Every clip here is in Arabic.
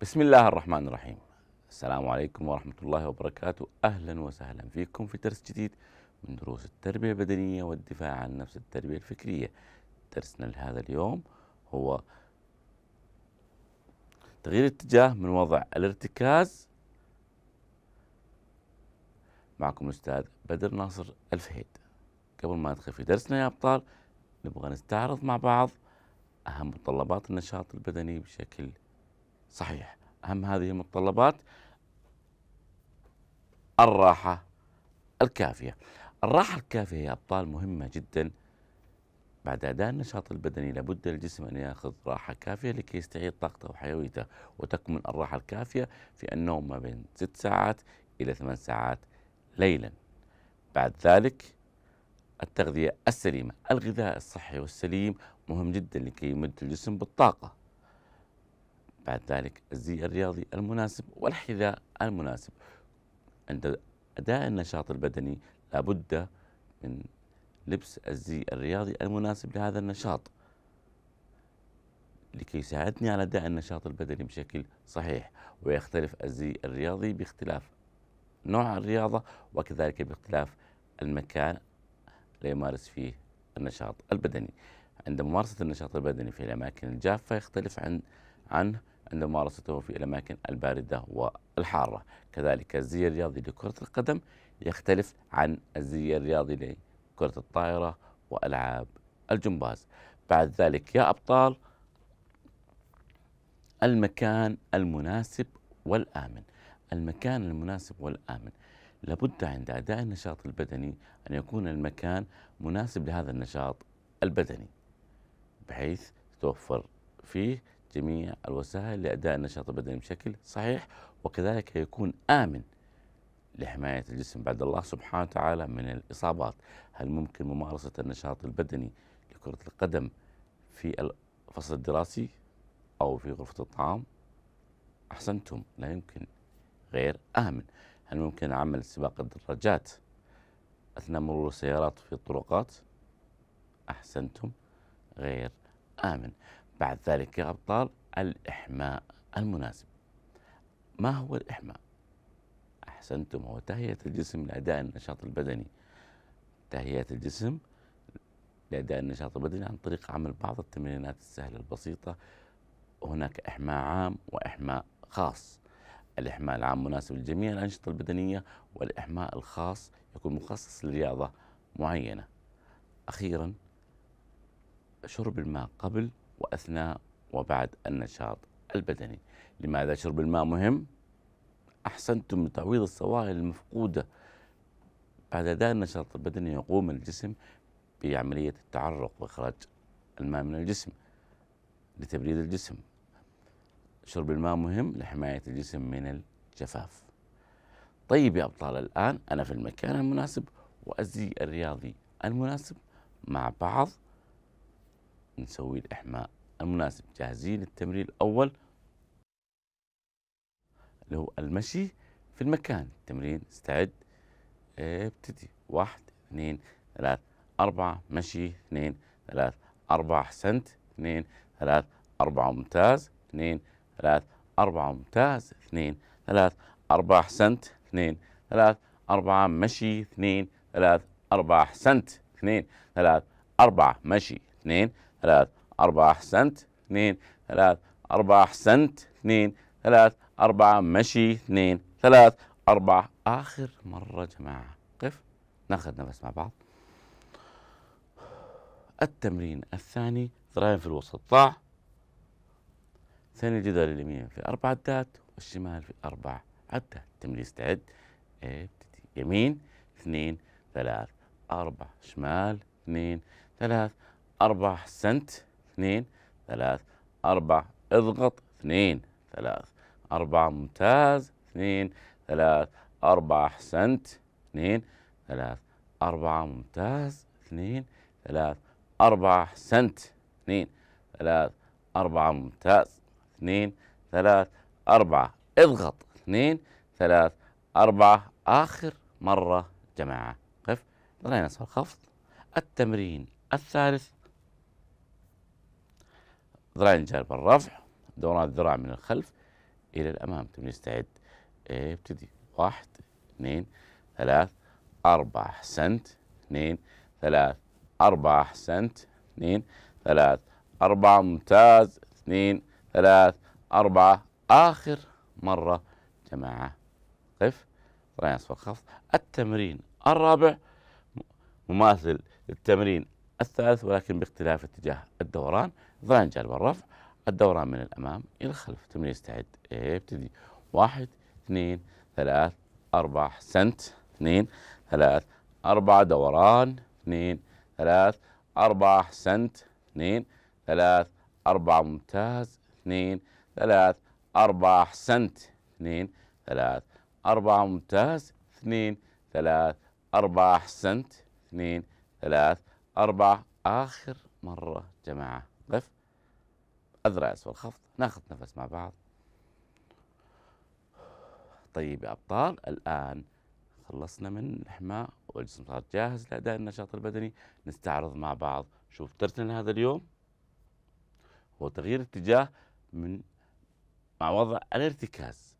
بسم الله الرحمن الرحيم السلام عليكم ورحمة الله وبركاته أهلا وسهلا فيكم في درس جديد من دروس التربية البدنية والدفاع عن نفس التربية الفكرية درسنا لهذا اليوم هو تغيير اتجاه من وضع الارتكاز معكم الأستاذ بدر ناصر الفهيد قبل ما ندخل في درسنا يا أبطال نبغى نستعرض مع بعض أهم متطلبات النشاط البدني بشكل صحيح أهم هذه المتطلبات الراحة الكافية الراحة الكافية يا أبطال مهمة جدا بعد أداء النشاط البدني لابد للجسم أن يأخذ راحة كافية لكي يستعيد طاقته وحيويته وتكمن الراحة الكافية في النوم ما بين ست ساعات إلى ثمان ساعات ليلا بعد ذلك التغذية السليمة الغذاء الصحي والسليم مهم جدا لكي يمد الجسم بالطاقة بعد ذلك الزي الرياضي المناسب والحذاء المناسب عند أداء النشاط البدني لابد من لبس الزي الرياضي المناسب لهذا النشاط لكي يساعدني على أداء النشاط البدني بشكل صحيح ويختلف الزي الرياضي باختلاف نوع الرياضة وكذلك باختلاف المكان الذي يمارس فيه النشاط البدني عند ممارسة النشاط البدني في الأماكن الجافة يختلف عن عنه عند ممارسته في الأماكن الباردة والحارة كذلك الزي الرياضي لكرة القدم يختلف عن الزي الرياضي لكرة الطائرة وألعاب الجمباز بعد ذلك يا أبطال المكان المناسب والآمن المكان المناسب والآمن لابد عند أداء النشاط البدني أن يكون المكان مناسب لهذا النشاط البدني بحيث توفر فيه جميع الوسائل لأداء النشاط البدني بشكل صحيح وكذلك يكون آمن لحماية الجسم بعد الله سبحانه وتعالى من الإصابات هل ممكن ممارسة النشاط البدني لكرة القدم في الفصل الدراسي أو في غرفة الطعام أحسنتم لا يمكن غير آمن هل ممكن عمل سباق الدراجات أثناء مرور السيارات في الطرقات أحسنتم غير آمن بعد ذلك يا أبطال الإحماء المناسب ما هو الإحماء؟ أحسنتم هو تهيئة الجسم لأداء النشاط البدني تهيئة الجسم لأداء النشاط البدني عن طريق عمل بعض التمرينات السهلة البسيطة هناك إحماء عام وإحماء خاص الإحماء العام مناسب لجميع الأنشطة البدنية والإحماء الخاص يكون مخصص لرياضة معينة أخيرا شرب الماء قبل وأثناء وبعد النشاط البدني لماذا شرب الماء مهم؟ أحسنتم تعويض السوائل المفقودة بعد أداء النشاط البدني يقوم الجسم بعملية التعرق وإخراج الماء من الجسم لتبريد الجسم شرب الماء مهم لحماية الجسم من الجفاف طيب يا أبطال الآن أنا في المكان المناسب وأزي الرياضي المناسب مع بعض نسوي الإحماء المناسب جاهزين للتمرين الأول اللي هو المشي في المكان التمرين استعد ابتدي آه، واحد اثنين ثلاث أربعة مشي اثنين ثلاث أربعة أحسنت اثنين ثلاث أربعة ممتاز اثنين ثلاث أربعة ممتاز اثنين ثلاث أربعة أحسنت اثنين ثلاث أربعة مشي اثنين ثلاث أربعة أحسنت اثنين ثلاث أربعة مشي اثنين ثلاث أربعة أحسنت اثنين ثلاث أربعة أحسنت اثنين ثلاث أربعة مشي اثنين ثلاث أربعة آخر مرة جماعة قف ناخذ نفس مع بعض التمرين الثاني ذراعين في الوسط طاع ثاني جدار اليمين في أربع عدات والشمال في أربع عدات تمرين استعد إيه، ابتدي يمين اثنين ثلاث أربع شمال اثنين ثلاث أربعة سنت اثنين ثلاث أربعة اضغط اثنين ثلاث أربعة ممتاز اثنين ثلاث أربعة أحسنت اثنين ثلاث أربعة ممتاز اثنين ثلاث أربعة أحسنت اثنين ثلاث أربعة ممتاز اثنين ثلاث أربعة اضغط اثنين ثلاث أربعة آخر مرة جماعة قف ضلينا صار خفض التمرين الثالث ذراع الجانب الرفع دوران الذراع من الخلف الى الامام تبني يستعد ابتدي إيه، واحد اثنين ثلاث اربع احسنت اثنين ثلاث اربع احسنت اثنين ثلاث اربعة ممتاز اثنين ثلاث اربعة اخر مرة جماعة قف ذراعين اسفل خفض التمرين الرابع مماثل للتمرين الثالث ولكن باختلاف اتجاه الدوران فانجر الرفع الدوران من الأمام إلى الخلف تمرين يستعد ابتدي إيه، واحد اثنين ثلاث أربعة سنت اثنين ثلاث أربعة دوران اثنين ثلاث أربعة سنت اثنين ثلاث أربعة ممتاز اثنين ثلاث أربعة سنت اثنين ثلاث أربعة ممتاز اثنين ثلاث أربعة سنت اثنين ثلاث أربعة آخر مرة جماعة قف أذرع أسفل خفض ناخذ نفس مع بعض طيب يا أبطال الآن خلصنا من الحماء والجسم صار جاهز لأداء النشاط البدني نستعرض مع بعض شوف ترتنا هذا اليوم هو تغيير اتجاه من مع وضع الارتكاز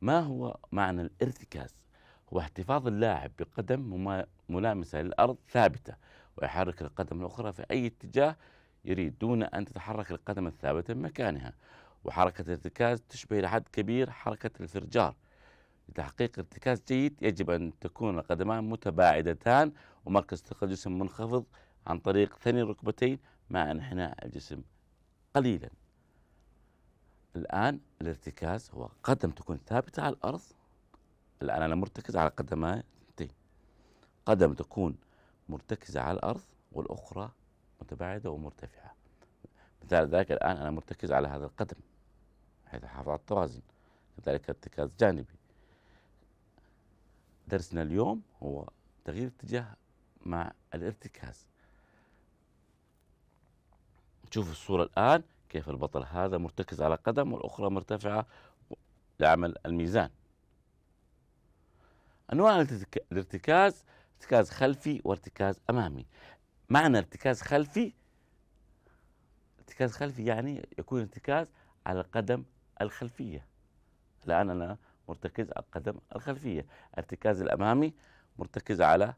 ما هو معنى الارتكاز هو احتفاظ اللاعب بقدم ملامسة للأرض ثابتة ويحرك القدم الأخرى في أي اتجاه يريد دون أن تتحرك القدم الثابتة من مكانها وحركة الارتكاز تشبه إلى حد كبير حركة الفرجار لتحقيق ارتكاز جيد يجب أن تكون القدمان متباعدتان ومركز ثقل الجسم منخفض عن طريق ثني الركبتين مع انحناء الجسم قليلا الآن الارتكاز هو قدم تكون ثابتة على الأرض الآن أنا مرتكز على قدمتين قدم تكون مرتكزة على الأرض والأخرى متباعدة ومرتفعة مثال ذلك الآن أنا مرتكز على هذا القدم حيث حافظ على التوازن كذلك ارتكاز جانبي درسنا اليوم هو تغيير اتجاه مع الارتكاز نشوف الصورة الآن كيف البطل هذا مرتكز على قدم والأخرى مرتفعة لعمل الميزان أنواع الارتكاز ارتكاز خلفي وارتكاز أمامي معنى ارتكاز خلفي ارتكاز خلفي يعني يكون ارتكاز على القدم الخلفية الآن أنا مرتكز على القدم الخلفية ارتكاز الأمامي مرتكز على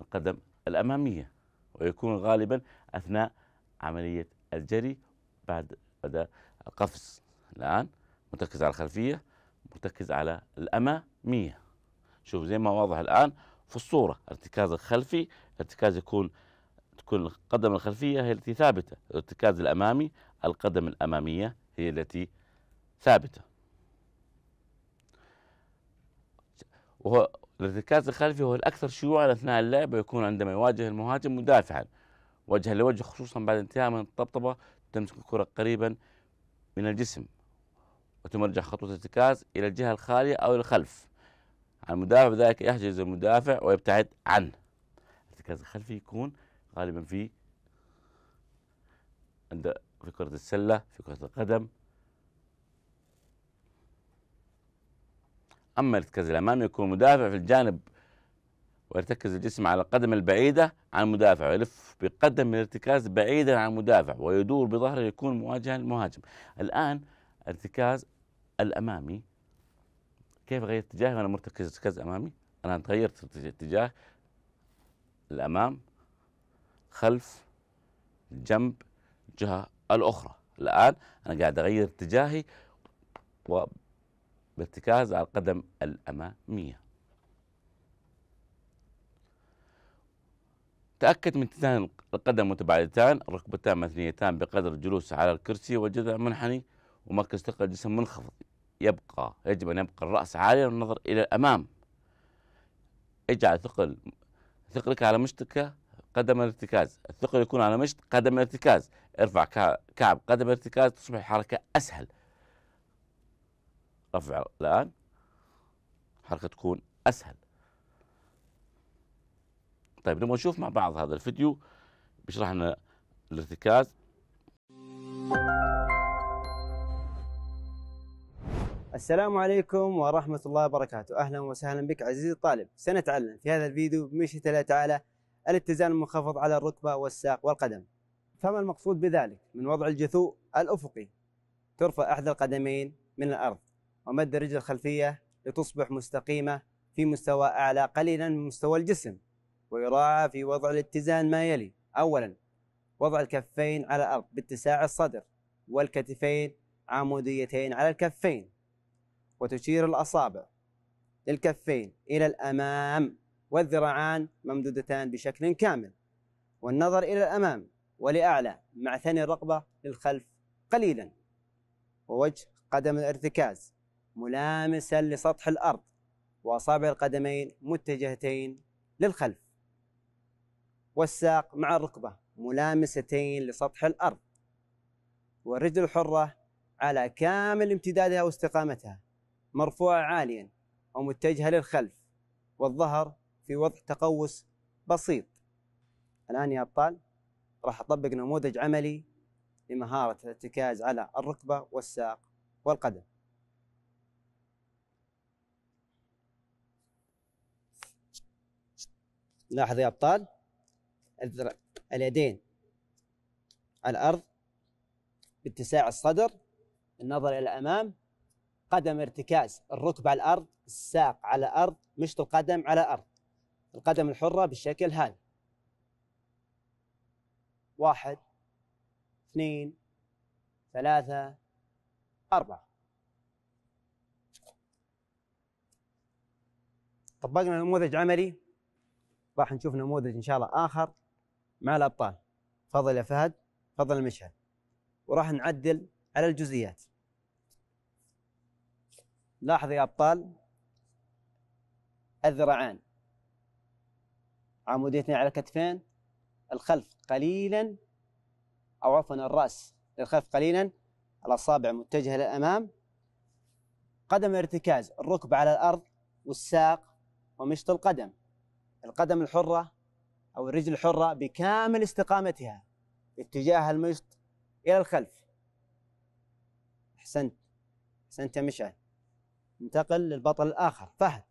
القدم الأمامية ويكون غالبا أثناء عملية الجري بعد بدأ القفز الآن مرتكز على الخلفية مرتكز على الأمامية شوف زي ما واضح الآن في الصورة ارتكاز الخلفي ارتكاز يكون تكون القدم الخلفية هي التي ثابتة الارتكاز الأمامي القدم الأمامية هي التي ثابتة وهو الارتكاز الخلفي هو الأكثر شيوعا أثناء اللعب ويكون عندما يواجه المهاجم مدافعا وجها لوجه خصوصا بعد انتهاء من الطبطبة تمسك الكرة قريبا من الجسم وتمرجع خطوة الارتكاز إلى الجهة الخالية أو الخلف المدافع بذلك يحجز المدافع ويبتعد عنه الارتكاز الخلفي يكون غالبا في عند في كرة السلة في كرة القدم أما الارتكاز الأمامي يكون مدافع في الجانب ويرتكز الجسم على القدم البعيدة عن المدافع ويلف بقدم الارتكاز بعيدا عن المدافع ويدور بظهره يكون مواجها للمهاجم الآن ارتكاز الأمامي كيف غير اتجاهي وأنا مرتكز ارتكاز أمامي أنا تغيرت اتجاه الأمام خلف جنب الجهة الأخرى الآن أنا قاعد أغير اتجاهي وبارتكاز على القدم الأمامية تأكد من التزام القدم متباعدتان ركبتان مثنيتان بقدر الجلوس على الكرسي والجذع منحني ومركز ثقل الجسم منخفض يبقى يجب أن يبقى الرأس عاليا والنظر إلى الأمام اجعل ثقل ثقلك على مشتكى قدم الارتكاز الثقل يكون على مشط قدم الارتكاز ارفع كعب قدم الارتكاز تصبح الحركة أسهل رفع الآن الحركة تكون أسهل طيب لما نشوف مع بعض هذا الفيديو بيشرح لنا الارتكاز السلام عليكم ورحمة الله وبركاته أهلا وسهلا بك عزيزي الطالب سنتعلم في هذا الفيديو بمشيئة الله تعالى الاتزان المنخفض على الركبة والساق والقدم فما المقصود بذلك من وضع الجثو الأفقي ترفع إحدى القدمين من الأرض ومد الرجل الخلفية لتصبح مستقيمة في مستوى أعلى قليلا من مستوى الجسم ويراعى في وضع الاتزان ما يلي أولا وضع الكفين على الأرض باتساع الصدر والكتفين عموديتين على الكفين وتشير الأصابع للكفين إلى الأمام والذراعان ممدودتان بشكل كامل والنظر إلى الأمام ولأعلى مع ثني الرقبة للخلف قليلا ووجه قدم الارتكاز ملامسا لسطح الأرض وأصابع القدمين متجهتين للخلف والساق مع الركبة ملامستين لسطح الأرض والرجل الحرة على كامل امتدادها واستقامتها مرفوعة عاليا ومتجهة للخلف والظهر في وضع تقوس بسيط الآن يا أبطال راح أطبق نموذج عملي لمهارة الارتكاز على الركبة والساق والقدم لاحظ يا أبطال اليدين على الأرض باتساع الصدر النظر إلى الأمام قدم ارتكاز الركبة على الأرض الساق على الأرض مشط القدم على الأرض القدم الحرة بالشكل هذا واحد اثنين ثلاثة أربعة طبقنا نموذج عملي راح نشوف نموذج إن شاء الله آخر مع الأبطال فضل يا فهد فضل المشهد وراح نعدل على الجزئيات لاحظ يا أبطال الذراعان عمودي اثنين على كتفين الخلف قليلا أو عفوا الرأس للخلف قليلا الأصابع متجهة للأمام قدم ارتكاز الركب على الأرض والساق ومشط القدم القدم الحرة أو الرجل الحرة بكامل استقامتها اتجاه المشط إلى الخلف أحسنت أحسنت يا مشعل ننتقل للبطل الآخر فهد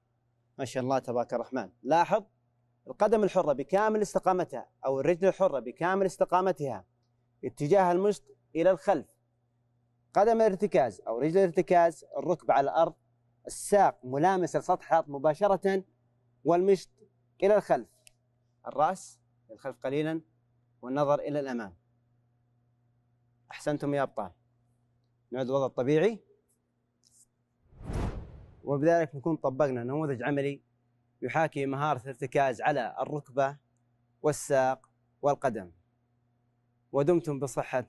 ما شاء الله تبارك الرحمن لاحظ القدم الحرة بكامل استقامتها أو الرجل الحرة بكامل استقامتها اتجاه المشط إلى الخلف قدم الارتكاز أو رجل الارتكاز الركبة على الأرض الساق ملامس لسطح الأرض مباشرة والمشط إلى الخلف الرأس للخلف قليلا والنظر إلى الأمام أحسنتم يا أبطال نعد الوضع الطبيعي وبذلك نكون طبقنا نموذج عملي يحاكي مهارة الارتكاز على الركبة والساق والقدم ودمتم بصحة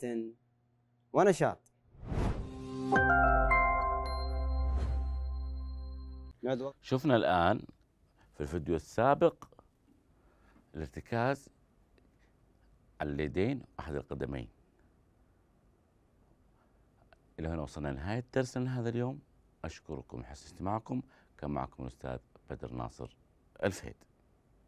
ونشاط شفنا الآن في الفيديو السابق الارتكاز على اليدين أحد القدمين إلى هنا وصلنا لنهاية درسنا هذا اليوم أشكركم حسن استماعكم كان معكم الأستاذ بدر ناصر ألف الفهيد